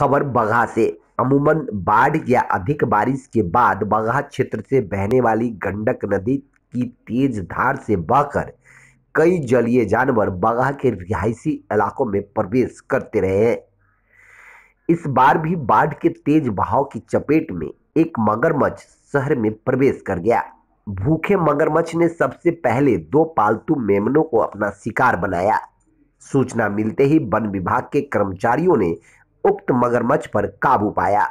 खबर बगहा से अमूमन बाढ़ या अधिक बारिश के बाद बगहा क्षेत्र से बहने वाली गंडक नदी की तेज धार से बहकर कई जलीय जानवर बगहा के रिहायशी इलाकों में प्रवेश करते रहे हैं इस बार भी बाढ़ के तेज बहाव की चपेट में एक मगरमच्छ शहर में प्रवेश कर गया भूखे मगरमच्छ ने सबसे पहले दो पालतू मेमनों को अपना शिकार बनाया सूचना मिलते ही वन विभाग के कर्मचारियों ने उक्त मगरमच्छ पर काबू पाया